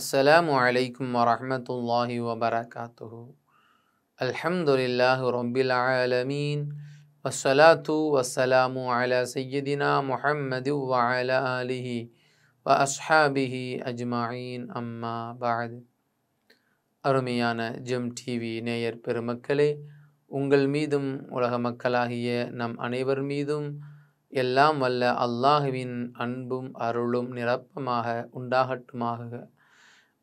السلام عليكم ورحمة الله وبركاته الحمد لله رب العالمين والصلاة والسلام على سيدنا محمد وعلى آله وأصحابه أجمعين أما بعد أرميانا جم அருமையான GeM TV நேயர் பெருமக்களே உங்கள் மீதும் உலக மக்களாகிய நம் அனைவர் மீதும் எல்லாம் வல்ல அல்லாஹுவின் அன்பும் அருளும் நிரப்பமாக உண்டாகட்டுமாக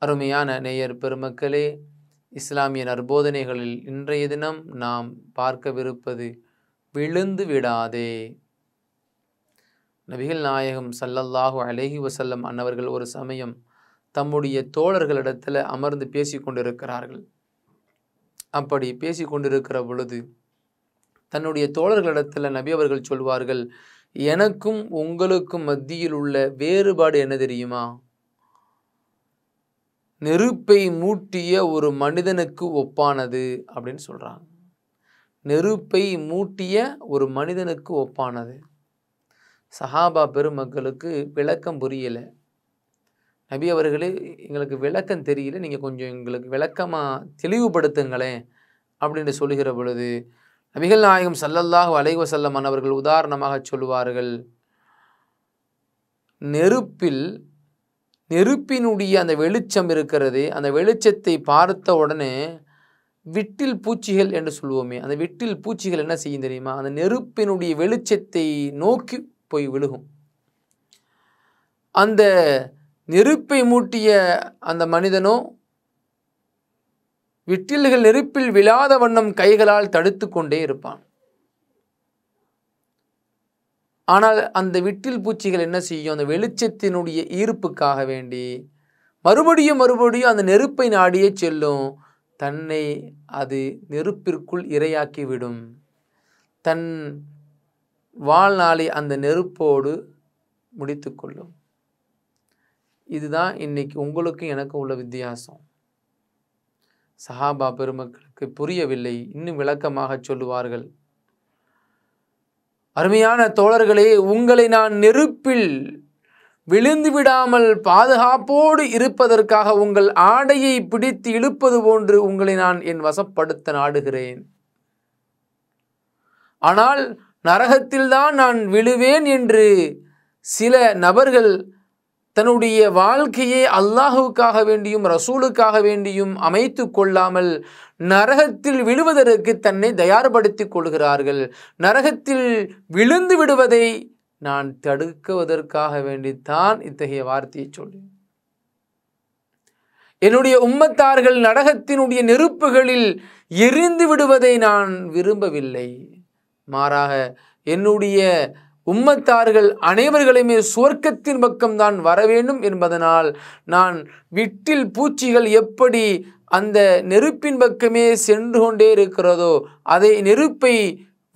அருமையான நேயர் பெருமக்களே இஸ்லாமிய நற்போதனைகளில் இன்றைய தினம் நாம் பார்க்கவிருப்பது விழுந்து விடாதே நபிகள் நாயகம் சல்லல்லாஹு அலேஹி வசல்லம் அன்னவர்கள் ஒரு சமயம் தம்முடைய தோழர்களிடத்தில் அமர்ந்து பேசி கொண்டிருக்கிறார்கள் அப்படி பேசி கொண்டிருக்கிற பொழுது தன்னுடைய தோழர்களிடத்தில் நபி அவர்கள் சொல்வார்கள் எனக்கும் உங்களுக்கும் மத்தியில் உள்ள வேறுபாடு என்ன தெரியுமா நெருப்பை மூட்டிய ஒரு மனிதனுக்கு ஒப்பானது அப்படின்னு சொல்கிறாங்க நெருப்பை மூட்டிய ஒரு மனிதனுக்கு ஒப்பானது சஹாபா பெருமக்களுக்கு விளக்கம் புரியலை நபி அவர்களே எங்களுக்கு விளக்கம் தெரியல நீங்கள் கொஞ்சம் எங்களுக்கு விளக்கமாக தெளிவுபடுத்துங்களேன் அப்படின்னு சொல்லுகிற பொழுது நபிகள் நாயகம் சல்லல்லாஹ் அலைவசல்லம் செல்லமானவர்கள் உதாரணமாக சொல்லுவார்கள் நெருப்பில் நெருப்பினுடைய அந்த வெளிச்சம் இருக்கிறது அந்த வெளிச்சத்தை பார்த்த உடனே விட்டில் பூச்சிகள் என்று சொல்லுவோமே அந்த விட்டில் பூச்சிகள் என்ன செய்யும் தெரியுமா அந்த நெருப்பினுடைய வெளிச்சத்தை நோக்கி போய் விழுகும் அந்த நெருப்பை மூட்டிய அந்த மனிதனோ விட்டில்கள் நெருப்பில் விழாத வண்ணம் கைகளால் தடுத்து கொண்டே இருப்பான் ஆனால் அந்த விட்டில் பூச்சிகள் என்ன செய்யும் அந்த வெளிச்சத்தினுடைய ஈர்ப்புக்காக வேண்டி மறுபடியும் மறுபடியும் அந்த நெருப்பை நாடியே செல்லும் தன்னை அது நெருப்பிற்குள் இரையாக்கிவிடும் தன் வாழ்நாளை அந்த நெருப்போடு முடித்து கொள்ளும் இதுதான் இன்னைக்கு உங்களுக்கும் எனக்கும் உள்ள வித்தியாசம் சஹாபா பெருமக்களுக்கு புரியவில்லை இன்னும் விளக்கமாக சொல்லுவார்கள் அருமையான தோழர்களே உங்களை நான் நெருப்பில் விழுந்து விடாமல் பாதுகாப்போடு இருப்பதற்காக உங்கள் ஆடையை பிடித்து இழுப்பது போன்று உங்களை நான் என் வசப்படுத்த நாடுகிறேன் ஆனால் நரகத்தில்தான் நான் விழுவேன் என்று சில நபர்கள் தன்னுடைய வாழ்க்கையே அல்லாஹுக்காக வேண்டியும் ரசூலுக்காக வேண்டியும் அமைத்து கொள்ளாமல் நரகத்தில் விழுவதற்கு தன்னை தயார்படுத்தி கொள்கிறார்கள் நரகத்தில் விழுந்து விடுவதை நான் தடுக்குவதற்காக வேண்டித்தான் இத்தகைய வார்த்தையை சொல்லி என்னுடைய உம்மத்தார்கள் நரகத்தினுடைய நெருப்புகளில் எரிந்து விடுவதை நான் விரும்பவில்லை மாறாக என்னுடைய உம்மத்தார்கள் அனைவர்களுமே சுவர்க்கத்தின் பக்கம்தான் வர வேண்டும் என்பதனால் நான் விட்டில் பூச்சிகள் எப்படி அந்த நெருப்பின் பக்கமே சென்று கொண்டே இருக்கிறதோ அதை நெருப்பை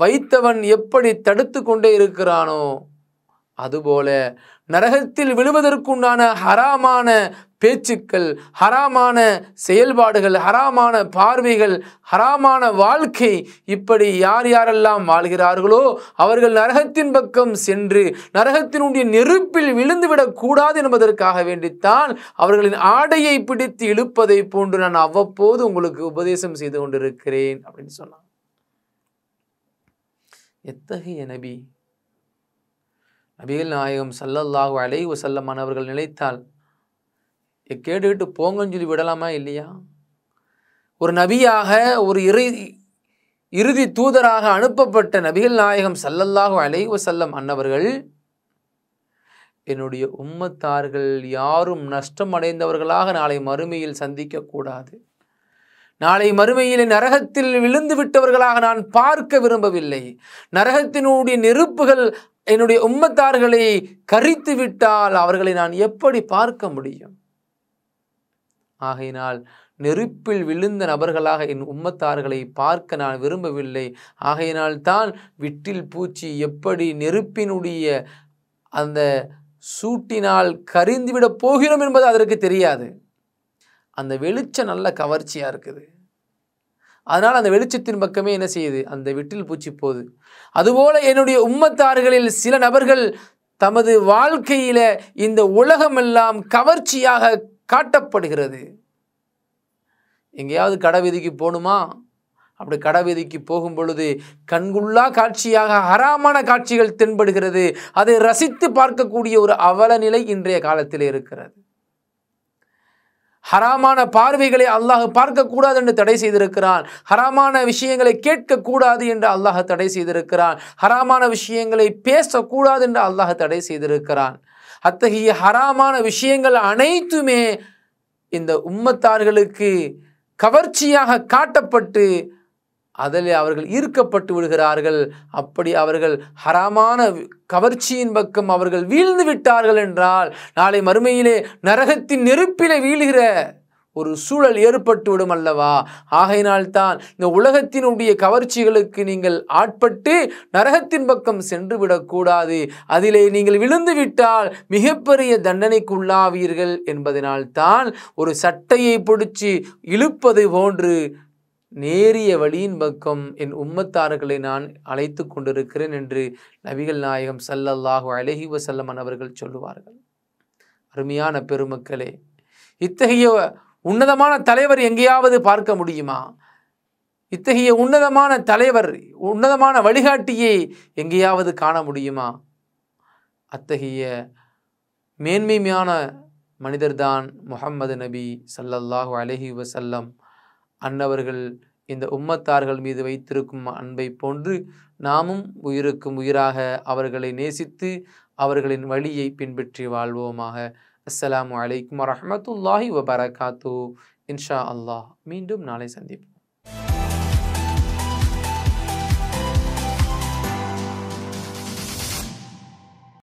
வைத்தவன் எப்படி தடுத்து கொண்டே இருக்கிறானோ அதுபோல நரகத்தில் விழுவதற்குண்டான ஹராமான பேச்சுக்கள் ஹராமான செயல்பாடுகள் ஹராமான பார்வைகள் ஹராமான வாழ்க்கை இப்படி யார் யாரெல்லாம் வாழ்கிறார்களோ அவர்கள் நரகத்தின் பக்கம் சென்று நரகத்தினுடைய நெருப்பில் விழுந்துவிடக் கூடாது என்பதற்காக வேண்டித்தான் அவர்களின் ஆடையை பிடித்து இழுப்பதை போன்று நான் அவ்வப்போது உங்களுக்கு உபதேசம் செய்து கொண்டிருக்கிறேன் அப்படின்னு சொன்னான் எத்தகைய நபி நபிகள் நாயகம் சல்லல்லாஹு அலை வசல்லம் நினைத்தால் கேட்டுக்கிட்டு போங்கன்னு சொல்லி விடலாமா இல்லையா ஒரு நபியாக ஒரு இறை இறுதி தூதராக அனுப்பப்பட்ட நபிகள் நாயகம் சல்லல்லாஹு அலை செல்லம் அன்னவர்கள் என்னுடைய உம்மத்தார்கள் யாரும் நஷ்டம் அடைந்தவர்களாக நாளை மறுமையில் சந்திக்கக்கூடாது நாளை மறுமையிலே நரகத்தில் விழுந்து விட்டவர்களாக நான் பார்க்க விரும்பவில்லை நரகத்தினுடைய நெருப்புகள் என்னுடைய உம்மத்தார்களை கரித்து விட்டால் அவர்களை நான் எப்படி பார்க்க முடியும் ஆகையினால் நெருப்பில் விழுந்த நபர்களாக என் உம்மத்தார்களை பார்க்க நான் விரும்பவில்லை ஆகையினால் தான் விட்டில் பூச்சி எப்படி நெருப்பினுடைய அந்த சூட்டினால் கரிந்துவிடப் போகிறோம் என்பது அதற்கு தெரியாது அந்த வெளிச்சம் நல்ல கவர்ச்சியாக இருக்குது அதனால் அந்த வெளிச்சத்தின் பக்கமே என்ன செய்யுது அந்த விட்டில் பூச்சி போகுது அதுபோல் என்னுடைய உம்மத்தார்களில் சில நபர்கள் தமது வாழ்க்கையில் இந்த உலகமெல்லாம் கவர்ச்சியாக காட்டப்படுகிறது எங்கேயாவது கடைவீதிக்கு போகணுமா அப்படி கடைவீதிக்கு போகும் பொழுது கண்குள்ளா காட்சியாக ஹராமான காட்சிகள் தென்படுகிறது அதை ரசித்து பார்க்கக்கூடிய ஒரு அவல நிலை இன்றைய காலத்தில் இருக்கிறது ஹராமான பார்வைகளை அல்லாஹ் பார்க்கக்கூடாது என்று தடை செய்திருக்கிறான் ஹராமான விஷயங்களை கேட்கக்கூடாது என்று அல்லாஹ் தடை செய்திருக்கிறான் ஹராமான விஷயங்களை பேசக்கூடாது என்று அல்லாஹ் தடை செய்திருக்கிறான் அத்தகைய ஹராமான விஷயங்கள் அனைத்துமே இந்த உம்மத்தார்களுக்கு கவர்ச்சியாக காட்டப்பட்டு அதில் அவர்கள் ஈர்க்கப்பட்டு விடுகிறார்கள் அப்படி அவர்கள் ஹராமான கவர்ச்சியின் பக்கம் அவர்கள் வீழ்ந்து விட்டார்கள் என்றால் நாளை மறுமையிலே நரகத்தின் நெருப்பிலே வீழ்கிற ஒரு சூழல் ஏற்பட்டுவிடும் அல்லவா ஆகையினால்தான் இந்த உலகத்தினுடைய கவர்ச்சிகளுக்கு நீங்கள் ஆட்பட்டு நரகத்தின் பக்கம் சென்று விடக்கூடாது அதிலே நீங்கள் விழுந்து விட்டால் மிகப்பெரிய தண்டனைக்குள்ளாவீர்கள் என்பதனால்தான் ஒரு சட்டையை பிடிச்சி இழுப்பது போன்று நேரிய வழியின் பக்கம் என் உம்மத்தார்களை நான் அழைத்து கொண்டிருக்கிறேன் என்று நபிகள் நாயகம் சல்லல்லாஹு அழகி வசல்லமன் அவர்கள் சொல்லுவார்கள் அருமையான பெருமக்களே இத்தகைய உன்னதமான தலைவர் எங்கேயாவது பார்க்க முடியுமா இத்தகைய உன்னதமான தலைவர் உன்னதமான வழிகாட்டியை எங்கேயாவது காண முடியுமா அத்தகைய மேன்மையான மனிதர்தான் முகம்மது நபி சல்லல்லாஹு அலஹி வசல்லம் அன்னவர்கள் இந்த உம்மத்தார்கள் மீது வைத்திருக்கும் அன்பை போன்று நாமும் உயிருக்கும் உயிராக அவர்களை நேசித்து அவர்களின் வழியை பின்பற்றி வாழ்வோமாக அஸ்லாம் வலைக்கம் வரமத்துல்லாஹி வபரகாத்து இன்ஷா அல்லாஹ் மீண்டும் நாளை சந்திப்போம்